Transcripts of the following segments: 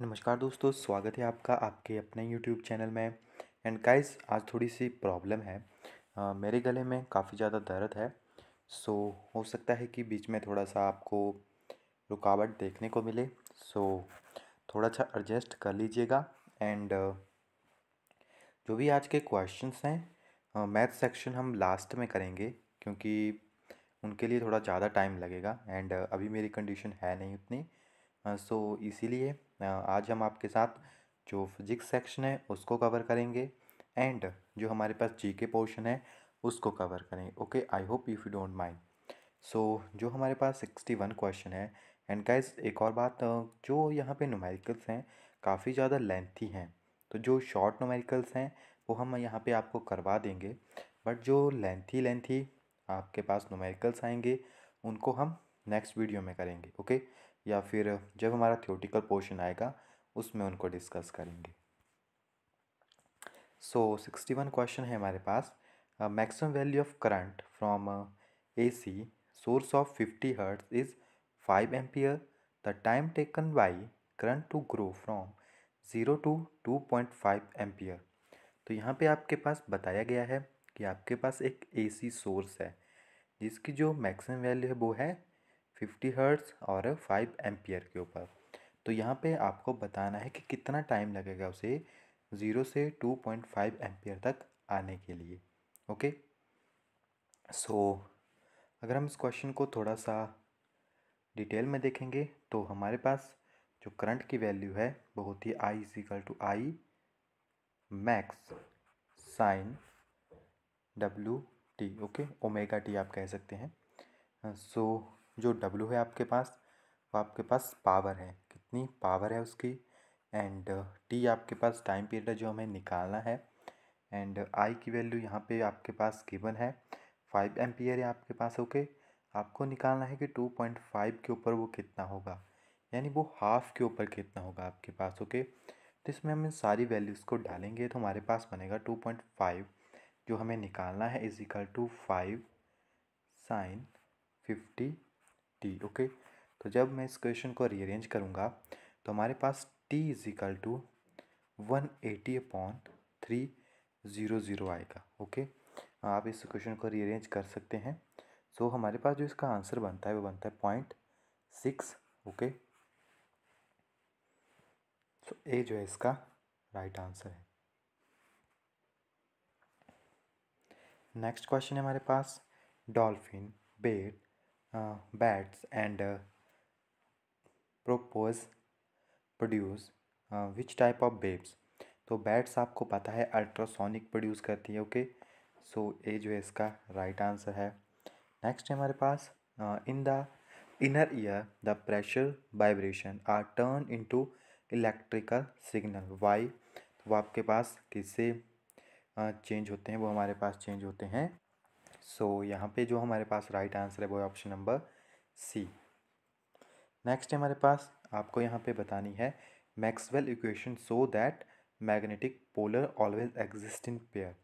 नमस्कार दोस्तों स्वागत है आपका आपके अपने यूट्यूब चैनल में एंड गाइस आज थोड़ी सी प्रॉब्लम है आ, मेरे गले में काफ़ी ज़्यादा दर्द है सो हो सकता है कि बीच में थोड़ा सा आपको रुकावट देखने को मिले सो थोड़ा सा एडजस्ट कर लीजिएगा एंड जो भी आज के क्वेश्चंस हैं मैथ सेक्शन हम लास्ट में करेंगे क्योंकि उनके लिए थोड़ा ज़्यादा टाइम लगेगा एंड अभी मेरी कंडीशन है नहीं उतनी सो इसीलिए आज हम आपके साथ जो फिजिक्स सेक्शन है उसको कवर करेंगे एंड जो हमारे पास जी के पोर्शन है उसको कवर करेंगे okay I hope if you don't mind so जो हमारे पास सिक्सटी वन क्वेश्चन है एंड गाइज एक और बात जो यहाँ पे नोमेरिकल्स हैं काफ़ी ज़्यादा लेंथी हैं तो जो शॉर्ट नोमेरिकल्स हैं वो हम यहाँ पे आपको करवा देंगे बट जो लेंथी लेंथी आपके पास नोमेरिकल्स आएंगे उनको हम नेक्स्ट वीडियो में करेंगे ओके okay? या फिर जब हमारा थियोटिकल पोर्शन आएगा उसमें उनको डिस्कस करेंगे सो सिक्सटी वन क्वेश्चन है हमारे पास maximum value of current from A C source of fifty hertz is five ampere the time taken by current to grow from zero to two point five ampere तो यहाँ पे आपके पास बताया गया है कि आपके पास एक एसी सोर्स है जिसकी जो मैक्सिमम वैल्यू है वो है फिफ्टी हर्ट्स और फाइव एम्पियर के ऊपर तो यहाँ पे आपको बताना है कि कितना टाइम लगेगा उसे ज़ीरो से टू पॉइंट फाइव एम्पियर तक आने के लिए ओके सो so, अगर हम इस क्वेश्चन को थोड़ा सा डिटेल में देखेंगे तो हमारे पास जो करंट की वैल्यू है वो होती है I is equal to I max sine W T okay omega T आप कह सकते हैं सो so, जो W है आपके पास वो आपके पास पावर है कितनी पावर है उसकी एंड T आपके पास टाइम पीरियड है जो हमें निकालना है एंड I की वैल्यू यहाँ पे आपके पास गिवन है फाइव एम्पियर है आपके पास ओके okay? आपको निकालना है कि टू पॉइंट फाइव के ऊपर वो कितना होगा यानी वो हाफ़ के ऊपर कितना होगा आपके पास ओके okay? तो इसमें हम इन सारी वैल्यूज़ को डालेंगे तो हमारे पास बनेगा टू पॉइंट फाइव जो हमें निकालना है is equal to five sine fifty T okay तो जब मैं इस क्वेश्चन को रीअरेंज करूँगा तो हमारे पास T is equal to one eighty upon three zero zero आएगा ओके आप इस क्वेश्चन को रीअरेंज कर सकते हैं सो so, हमारे पास जो इसका आंसर बनता है वो बनता है point six okay so uh जो है इसका राइट आंसर है नेक्स्ट क्वेश्चन है हमारे पास dolphin bat Uh, bats and uh, propose produce which type of waves तो बैट्स आपको पता है ultrasonic प्रोड्यूस करती है ओके सो ए जो है इसका राइट आंसर है नेक्स्ट है हमारे पास in the inner ear the pressure vibration are turn into electrical signal why तो वो आपके पास किससे चेंज uh, होते हैं वो हमारे पास चेंज होते हैं सो so, यहाँ पे जो हमारे पास राइट आंसर है वो है ऑप्शन नंबर सी नेक्स्ट है हमारे पास आपको यहाँ पे बतानी है Maxwell equation so that magnetic polar always exist in pair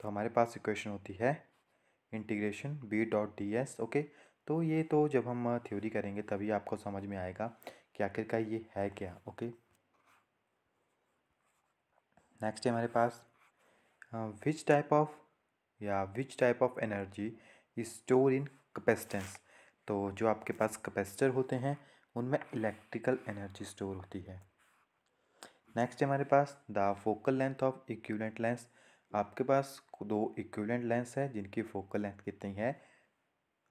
तो हमारे पास इक्वेशन होती है integration B dot D S okay तो ये तो जब हम थ्योरी करेंगे तभी आपको समझ में आएगा कि आखिरकार ये है क्या ओके नेक्स्ट है हमारे पास विच टाइप ऑफ या which type of energy is store in capacitance तो जो आपके पास कैपेसिटर होते हैं उनमें इलेक्ट्रिकल एनर्जी स्टोर होती है नेक्स्ट हमारे पास the focal length of equivalent lens आपके पास दो इक्विवेलेंट लेंस है जिनकी फोकल लेंथ कितनी है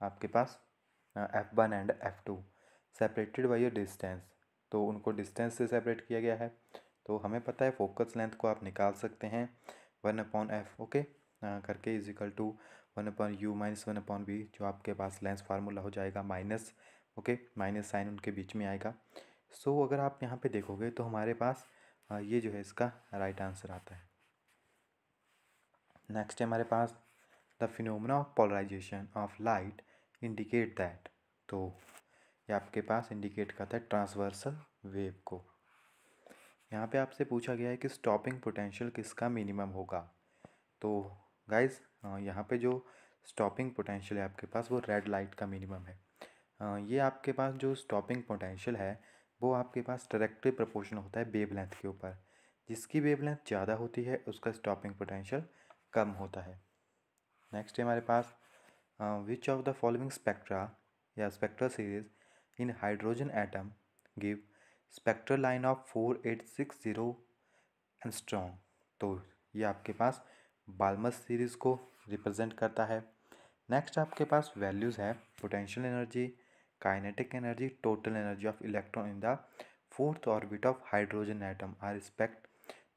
आपके पास F one and F two separated by your distance तो उनको डिस्टेंस से सेपरेट किया गया है तो हमें पता है फोकस लेंथ को आप निकाल सकते हैं वन अपॉन एफ ओके करके is equal to one upon U minus one upon V जो आपके पास लेंस फार्मूला हो जाएगा माइनस ओके माइनस साइन उनके बीच में आएगा सो so, अगर आप यहाँ पे देखोगे तो हमारे पास ये जो है इसका राइट आंसर आता है नेक्स्ट है हमारे पास the phenomena of polarization of light indicate that तो ये आपके पास इंडिकेट करता है ट्रांसवर्सल वेव को यहाँ पे आपसे पूछा गया है कि स्टॉपिंग पोटेंशियल किसका मिनिमम होगा तो गाइस यहाँ पे जो स्टॉपिंग पोटेंशियल है आपके पास वो रेड लाइट का मिनिमम है ये आपके पास जो स्टॉपिंग पोटेंशियल है वो आपके पास डायरेक्टली प्रपोर्शन होता है बेब लेंथ के ऊपर जिसकी बेब लेंथ ज़्यादा होती है उसका स्टॉपिंग पोटेंशियल कम होता है नेक्स्ट है हमारे पास which of the following spectra या spectra series in hydrogen atom give spectral line of four eight six zero and strong तो ये आपके पास बालमस सीरीज़ को रिप्रेजेंट करता है नेक्स्ट आपके पास वैल्यूज़ है potential energy kinetic energy total energy of electron in the fourth orbit of hydrogen atom are respect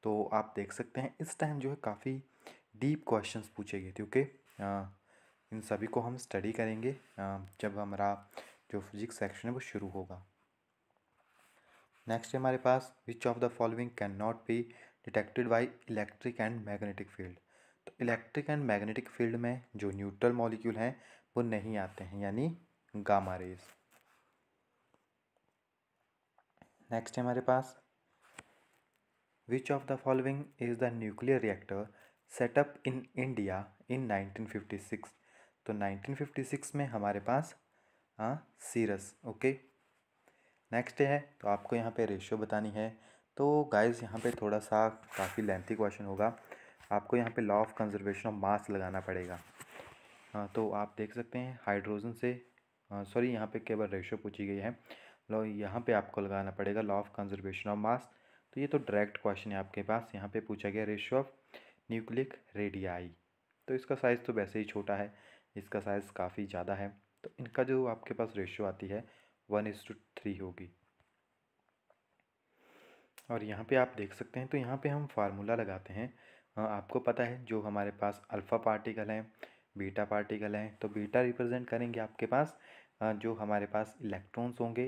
तो आप देख सकते हैं इस टाइम जो है काफ़ी डीप क्वेश्चंस पूछे गए थे ओके इन सभी को हम स्टडी करेंगे जब हमारा जो फिजिक्स सेक्शन है वो शुरू होगा नेक्स्ट है हमारे पास which of the following can not be detected by electric and magnetic field तो इलेक्ट्रिक एंड मैग्नेटिक फील्ड में जो न्यूट्रल मॉलिक्यूल हैं वो नहीं आते हैं यानी गामा रेज नेक्स्ट है हमारे पास which of the following is the nuclear reactor setup in India in 1956 तो 1956 में हमारे पास हाँ सीरस ओके नेक्स्ट है तो आपको यहाँ पे रेशियो बतानी है तो गाइस यहाँ पे थोड़ा सा काफ़ी लेंथी क्वेश्चन होगा आपको यहाँ पे law of conservation of mass लगाना पड़ेगा हाँ तो आप देख सकते हैं हाइड्रोजन से सॉरी यहाँ पे केवल रेशो पूछी गई है लॉ यहाँ पे आपको लगाना पड़ेगा law of conservation of mass तो ये तो डायरेक्ट क्वेश्चन है आपके पास यहाँ पे पूछा गया रेशो ऑफ न्यूक्लिक रेडियाई तो इसका साइज़ तो वैसे ही छोटा है इसका साइज़ काफ़ी ज़्यादा है तो इनका जो आपके पास रेशो आती है वन इज टू थ्री होगी और यहाँ पे आप देख सकते हैं तो यहाँ पे हम फार्मूला लगाते हैं हाँ, आपको पता है जो हमारे पास अल्फ़ा पार्टिकल हैं बीटा पार्टिकल हैं तो बीटा रिप्रेजेंट करेंगे आपके पास जो हमारे पास इलेक्ट्रॉन्स होंगे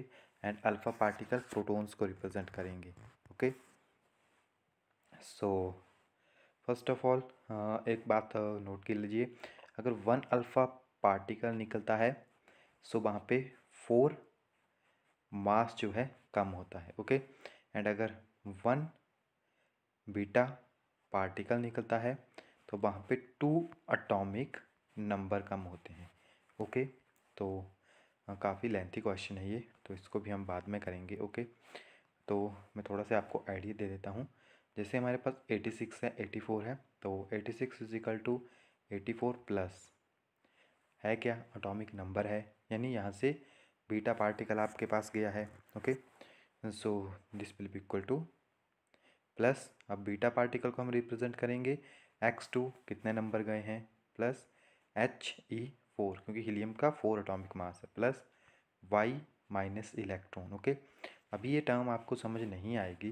एंड अल्फ़ा पार्टिकल प्रोटॉन्स को रिप्रेजेंट करेंगे okay so first of all एक बात नोट कर लीजिए अगर वन अल्फ़ा पार्टिकल निकलता है सो so वहाँ पे फोर मास जो है कम होता है ओके एंड अगर वन बीटा पार्टिकल निकलता है तो वहाँ पे टू अटोमिक नंबर कम होते हैं ओके तो काफ़ी लेंथी क्वेश्चन है ये तो इसको भी हम बाद में करेंगे ओके तो मैं थोड़ा सा आपको आइडिया दे देता हूँ जैसे हमारे पास एटी सिक्स है एटी फोर है तो eighty six is equal to eighty four plus है क्या अटोमिक नंबर है यानी यहाँ से बीटा पार्टिकल आपके पास गया है okay so this will be equal to plus अब बीटा पार्टिकल को हम रिप्रेजेंट करेंगे एक्स टू कितने नंबर गए हैं प्लस एच ई फोर क्योंकि हीलियम का फोर अटोमिक मास है plus Y minus electron okay अभी ये टर्म आपको समझ नहीं आएगी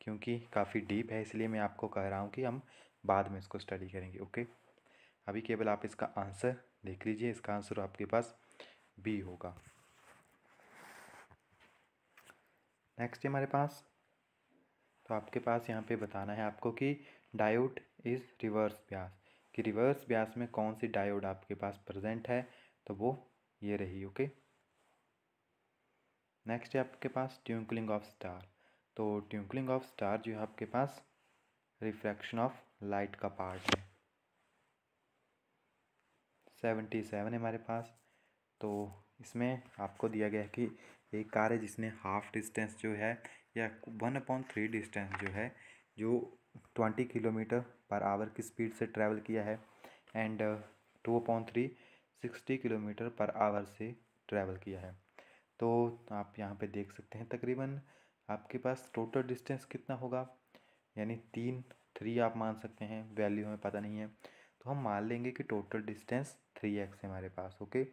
क्योंकि काफ़ी डीप है इसलिए मैं आपको कह रहा हूँ कि हम बाद में इसको स्टडी करेंगे ओके अभी केवल आप इसका आंसर देख लीजिए इसका आंसर आपके पास बी होगा नेक्स्ट हमारे पास तो आपके पास यहाँ पे बताना है आपको कि डायोड इज़ रिवर्स ब्यास कि रिवर्स ब्यास में कौन सी डायोड आपके पास प्रेजेंट है तो वो ये रही ओके नेक्स्ट है आपके पास ट्विंकलिंग ऑफ स्टार तो ट्विंकलिंग ऑफ स्टार जो है आपके पास रिफ्रैक्शन ऑफ लाइट का पार्ट है सेवेंटी सेवन है हमारे पास तो इसमें आपको दिया गया है कि एक कार है जिसने हाफ डिस्टेंस जो है या वन अपॉन थ्री डिस्टेंस जो है जो ट्वेंटी किलोमीटर पर आवर की स्पीड से ट्रैवल किया है and two upon three sixty kilometre per hour से ट्रैवल किया है तो आप यहाँ पे देख सकते हैं तकरीबन आपके पास टोटल डिस्टेंस कितना होगा यानी तीन थ्री आप मान सकते हैं वैल्यू हमें पता नहीं है तो हम मान लेंगे कि टोटल डिस्टेंस थ्री एक्स है हमारे पास okay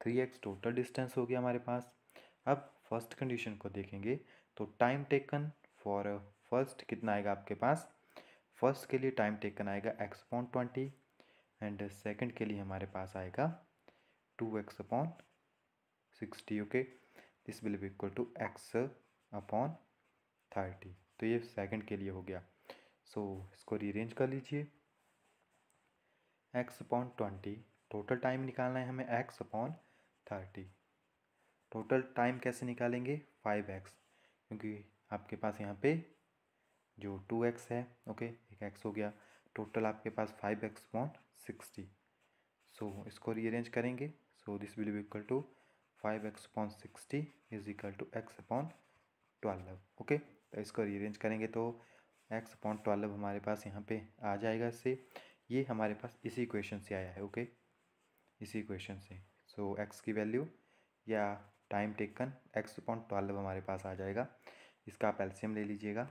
three X total distance हो गया हमारे पास अब फर्स्ट कंडीशन को देखेंगे तो टाइम टेकन फॉर फर्स्ट कितना आएगा आपके पास फर्स्ट के लिए टाइम टेकन आएगा X upon twenty and second के लिए हमारे पास आएगा two X upon sixty okay this will be equal to X upon thirty तो ये सेकंड के लिए हो गया सो so, इसको रीरेंज कर लीजिए X upon twenty total time निकालना है हमें X upon thirty total time कैसे निकालेंगे फाइव एक्स क्योंकि आपके पास यहाँ पे जो टू एक्स है ओके एक एक्स हो गया टोटल आपके पास five X point sixty so इसको रीअरेंज करेंगे so this will be equal to five X upon sixty is equal to X upon twelve okay तो इसको रीअरेंज करेंगे तो एक्स अपॉन ट्वेल्व हमारे पास यहाँ पे आ जाएगा इससे ये हमारे पास इसी इक्वेशन से आया है ओके इसी इक्वेशन से सो so, एक्स की वैल्यू या time taken X upon twelve हमारे पास आ जाएगा इसका आप एल्शियम ले लीजिएगा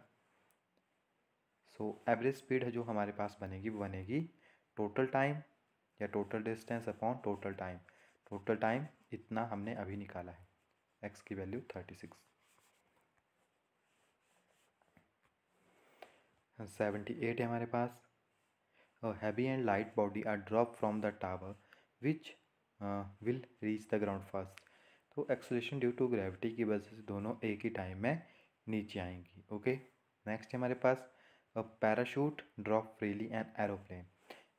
सो एवरेज स्पीड जो हमारे पास बनेगी वो बनेगी टोटल टाइम या total distance upon total time total time इतना हमने अभी निकाला है एक्स की value thirty six seventy eight है हमारे पास heavy and light body are drop from the tower which will reach the ground first तो एक्सलेशन ड्यू टू ग्रेविटी की वजह से दोनों एक ही टाइम में नीचे आएंगी ओके नेक्स्ट है हमारे पास parachute drop freely and aeroplane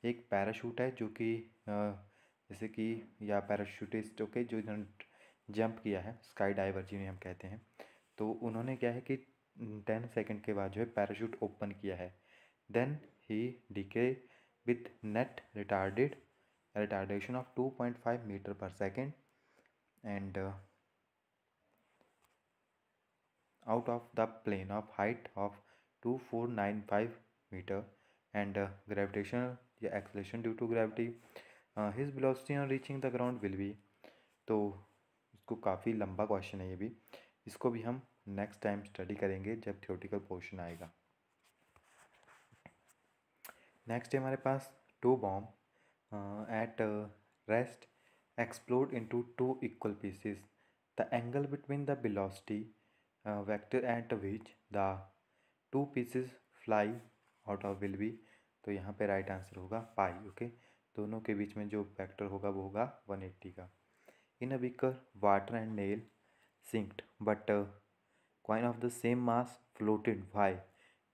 एक पैराशूट है जो कि जैसे कि या पैराशूटिस्ट ओके जो इन्होंने जंप किया है स्काई डाइवर जिन्हें हम कहते हैं तो उन्होंने क्या है कि टेन सेकेंड के बाद जो है पैराशूट ओपन किया है then he decay with net retarded retardation of two point five metre per second and uh, out of the plane of height of 2495 meter and uh, gravitational the acceleration due to gravity uh, his velocity on reaching the ground will be तो इसको काफ़ी लंबा question है ये भी इसको भी हम नेक्स्ट टाइम स्टडी करेंगे जब थियोटिकल पोर्शन आएगा नेक्स्ट है हमारे पास two bomb at rest explode into two equal pieces. The angle between the velocity uh, vector at which the two pieces fly out of will be तो यहाँ पे right answer होगा पाई okay दोनों के बीच में जो वेक्टर होगा वो होगा वन एट्टी का in a beaker water and nail sinked but coin of the same mass floated why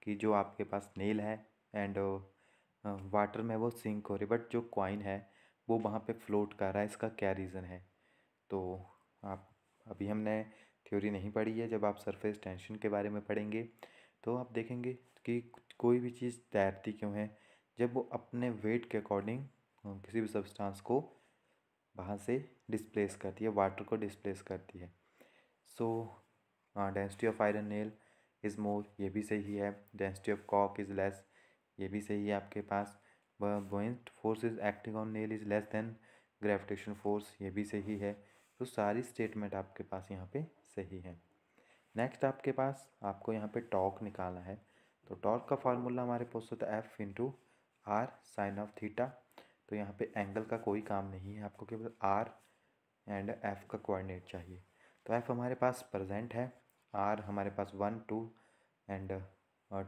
कि जो आपके पास नेल है एंड वाटर uh, uh में वो सिंक हो रही बट जो क्वाइन है वो वहाँ पे फ्लोट कर रहा है इसका क्या रीज़न है तो आप अभी हमने थ्योरी नहीं पढ़ी है जब आप सरफेस टेंशन के बारे में पढ़ेंगे तो आप देखेंगे कि कोई भी चीज़ तैरती क्यों है जब वो अपने वेट के अकॉर्डिंग किसी भी सब्सटेंस को वहाँ से डिस्प्लेस करती है वाटर को डिस्प्लेस करती है so density of iron nail is more ये भी सही है डेंसिटी ऑफ कॉक इज़ लेस ये भी सही है आपके पास buoyant force is acting on nail is less than gravitation force ये भी सही है तो सारी स्टेटमेंट आपके पास यहाँ पे सही है नेक्स्ट आपके पास आपको यहाँ पे टॉर्क निकालना है तो टॉर्क का फार्मूला हमारे पास होता है F into R sine of theta तो यहाँ पे एंगल का कोई काम नहीं है आपको केवल आर एंड एफ़ का कोऑर्डिनेट चाहिए तो एफ़ हमारे पास प्रेजेंट है आर हमारे पास one two and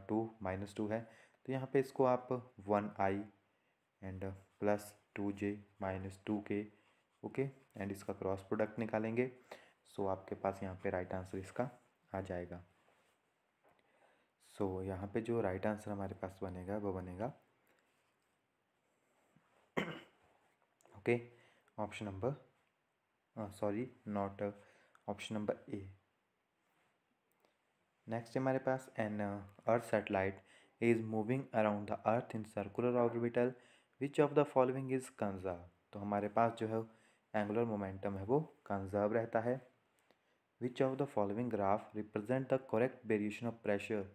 two minus two है तो यहाँ पे इसको आप one I and plus two J minus two K okay and इसका क्रॉस प्रोडक्ट निकालेंगे सो so, आपके पास यहाँ पे राइट आंसर इसका आ जाएगा सो so, यहाँ पे जो राइट आंसर हमारे पास बनेगा वो बनेगा okay option number sorry not option number A next हमारे पास an earth satellite is moving around the earth in circular orbital which of the following is conserve तो हमारे पास जो है एंगुलर मोमेंटम है वो कंजर्व रहता है which of the following graph represent the correct variation of pressure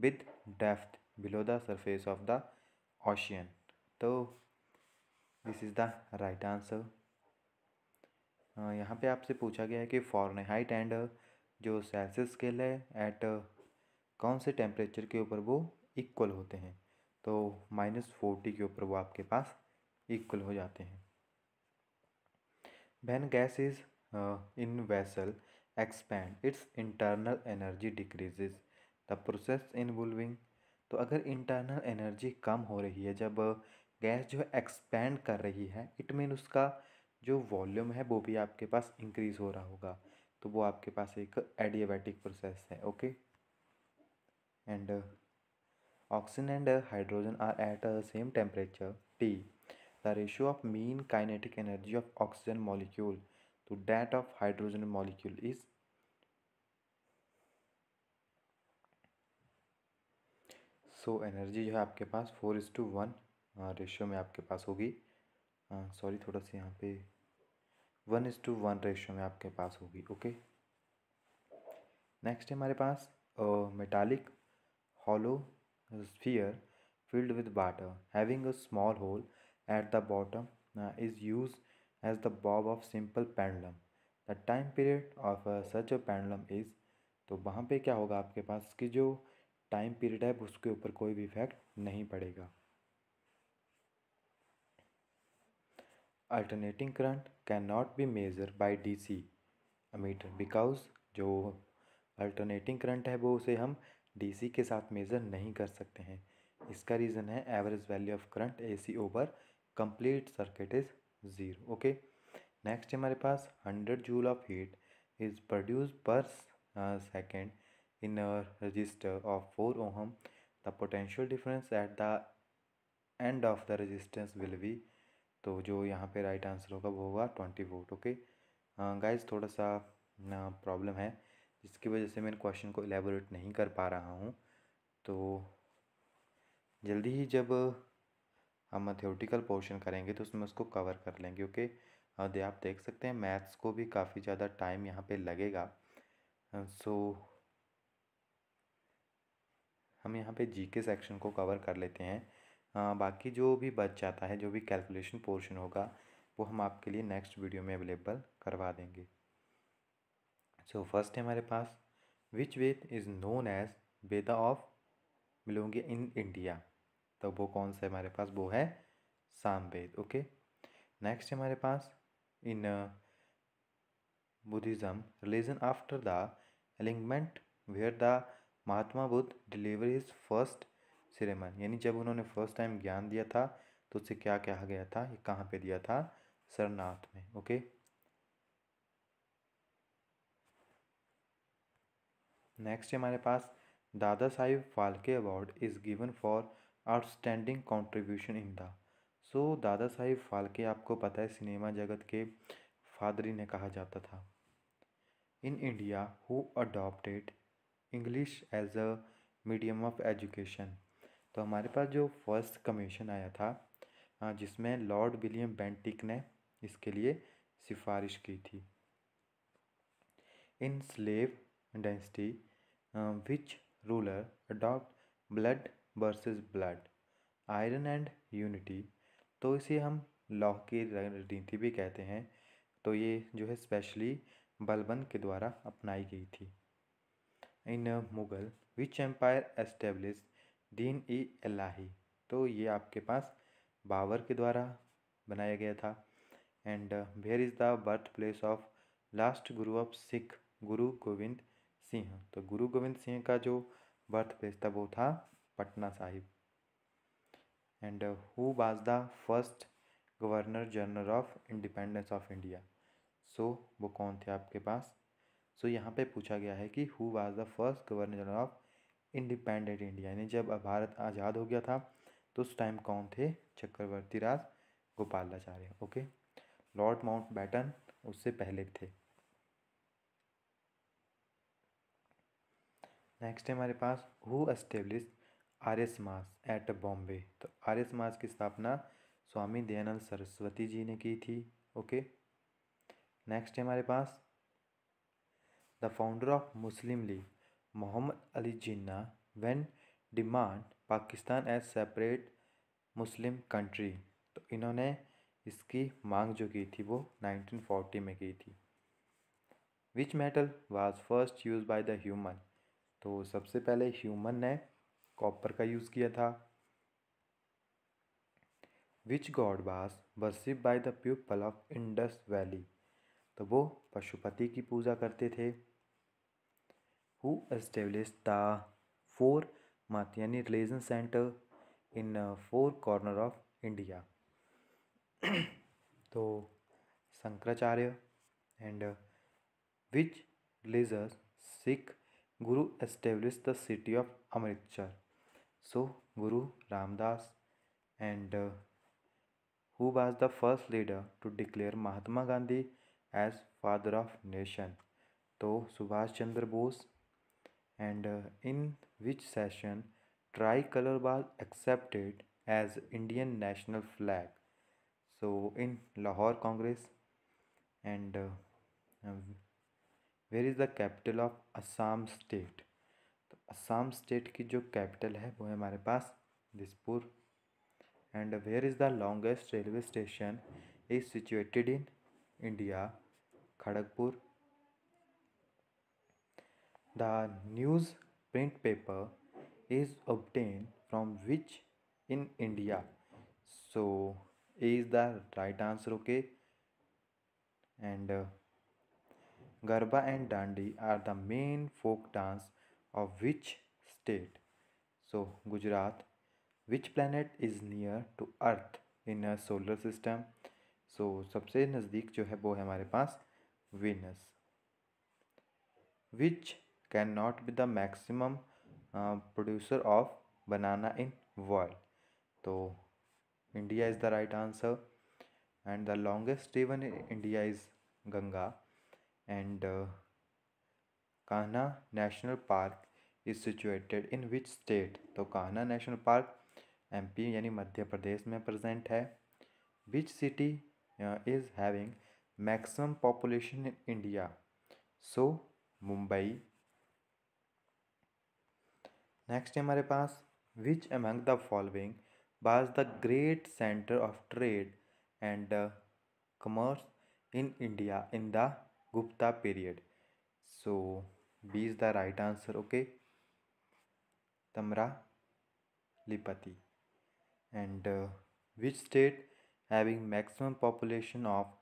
with depth below the surface of the ocean तो this is the right answer यहाँ पे आपसे पूछा गया है कि फॉरनहाइट एंड जो सेल्सियस स्केल है एट कौन से टेम्परेचर के ऊपर वो इक्वल होते हैं तो माइनस फोर्टी के ऊपर वो आपके पास इक्वल हो जाते हैं when gas is in vessel expand its internal energy decreases the process involving तो अगर इंटरनल एनर्जी कम हो रही है जब गैस uh, जो है एक्सपैंड कर रही है इट मीन उसका जो वॉल्यूम है वो भी आपके पास इंक्रीज़ हो रहा होगा तो वो आपके पास एक एडियाबैटिक प्रोसेस है okay and Oxygen and hydrogen are at the same temperature T. The ratio of mean kinetic energy of oxygen molecule to that of hydrogen molecule is so so, energy जो है आपके पास four is two one ratio में आपके पास होगी sorry थोड़ा सा यहाँ पे one is two one ratio में आपके पास होगी ओके नेक्स्ट है हमारे पास metallic hollow sphere filled with water having a small hole at the bottom uh, is used as the bob of simple pendulum the time period of such a pendulum is तो वहाँ पे क्या होगा आपके पास कि जो टाइम पीरियड है उसके ऊपर कोई भी इफेक्ट नहीं पड़ेगा alternating current can not be measure by DC meter because जो अल्टरनेटिंग करंट है वो उसे हम डी के साथ मेज़र नहीं कर सकते हैं इसका रीज़न है average value of current A C over complete circuit is zero okay next हमारे पास hundred joule of heat is produce per second in resistor of four ohm the potential difference at the end of the resistance will be तो जो यहाँ पे right answer होगा वो होगा twenty vote okay guys थोड़ा सा प्रॉब्लम uh, है जिसकी वजह से मैं क्वेश्चन को एलेबोरेट नहीं कर पा रहा हूँ तो जल्दी ही जब हम थ्योरेटिकल पोर्शन करेंगे तो उसमें उसको कवर कर लेंगे ओके दे आप देख सकते हैं मैथ्स को भी काफ़ी ज़्यादा टाइम यहाँ पे लगेगा सो so, हम यहाँ पे जीके सेक्शन को कवर कर लेते हैं आ, बाकी जो भी बच जाता है जो भी कैलकुलेशन पोर्शन होगा वो हम आपके लिए नेक्स्ट वीडियो में अवेलेबल करवा देंगे सो फर्स्ट है हमारे पास which Veda is known as Veda of melodies in India तो वो कौन सा है हमारे पास वो है सामवेद ओके नेक्स्ट है हमारे पास in Buddhism religion after the एलिंगमेंट where the Mahatma Buddha deliver his first sermon यानी जब उन्होंने फर्स्ट टाइम ज्ञान दिया था तो उसे क्या कहा गया था ये कहाँ पे दिया था सरनाथ में ओके नेक्स्ट हमारे पास Dada Saheb Phalke award is given for outstanding contribution in the so Dada Saheb Phalke आपको पता है सिनेमा जगत के फादर ने कहा जाता था in India who adopted English as a medium of education तो हमारे पास जो फर्स्ट कमीशन आया था जिसमें लॉर्ड विलियम बेंटिक ने इसके लिए सिफारिश की थी in Slave dynasty uh, which ruler adopt blood versus blood iron and unity तो इसे हम लॉ की रणनीति भी कहते हैं तो ये जो है स्पेशली बलबन के द्वारा अपनाई गई थी in Mughal which empire establish Din i एलाही तो ये आपके पास बाबर के द्वारा बनाया गया था and where is the birth place of last guru of Sikh Guru Gobind Singh तो गुरु गोविंद सिंह का जो बर्थ प्लेस था वो था Patna Sahib and who was the first governor general of independence of India so वो कौन थे आपके पास सो so, यहाँ पे पूछा गया है कि who was the first governor general of independent India यानी जब भारत आज़ाद हो गया था तो उस टाइम कौन थे Chakravarti Raj Gopalachari okay Lord Mountbatten उससे पहले थे नेक्स्ट है हमारे पास हु एस्टेब्लिश आर एस मास एट बॉम्बे तो आर एस मास की स्थापना स्वामी दयानंद सरस्वती जी ने की थी ओके नेक्स्ट है हमारे पास the founder of Muslim League Mohammad Ali Jinnah when demand Pakistan as separate Muslim country तो इन्होंने इसकी मांग जो की थी वो 1940 में की थी which metal was first use by the human तो सबसे पहले ह्यूमन ने कॉपर का यूज़ किया था which god was worship by the people of Indus valley तो वो पशुपति की पूजा करते थे who establish the four math यानी religion centre in four corner of India तो Shankaracharya and which religious Sikh Guru established the city of Amritsar. So Guru Ramdas and uh, who was the first leader to declare Mahatma Gandhi as father of nation. So Subhash Chandra Bose and uh, in which session tricolor was accepted as Indian national flag. So in Lahore Congress and uh, um, where is the capital of Assam state तो Assam state की जो capital है वो है हमारे पास Dispur and where is the longest railway station is situated in India Kharagpur the news print paper is obtain from which in India so is the right answer okay and Garba and Dandi are the main folk dance of which state? So, Gujarat. Which planet is near to Earth in a solar system? So, सबसे नज़दीक जो है वो है हमारे पास Venus which can be the maximum uh, producer of banana in world तो india is the right answer and the longest river in india is ganga and uh, national park is situated in which state तो Kanha national park MP यानी मध्य प्रदेश में present है which city is having maximum population in India so Mumbai next है हमारे पास which among the following was the great centre of trade and commerce in India in the Gupta period so B is the right answer okay Tamralipti and which state having maximum population of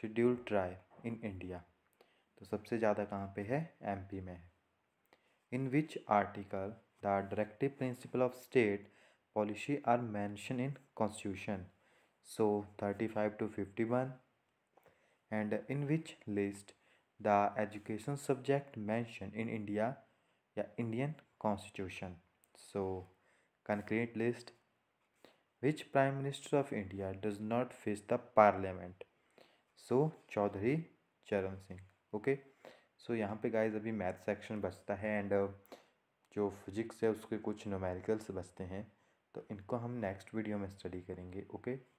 schedule tribe in India तो सबसे ज़्यादा कहाँ पे है M P में in which article the directive principle of state policy are mention in constitution so thirty five to fifty one and in which list the education subject mention in India या Indian constitution so concurrent list which prime minister of India does not face the parliament so Chaudhary Charan Singh okay so यहाँ पे guys अभी math section बचता है and uh, जो physics है उसके कुछ नोमेरिकल्स बचते हैं तो इनको हम नेक्स्ट वीडियो में स्टडी करेंगे ओके okay?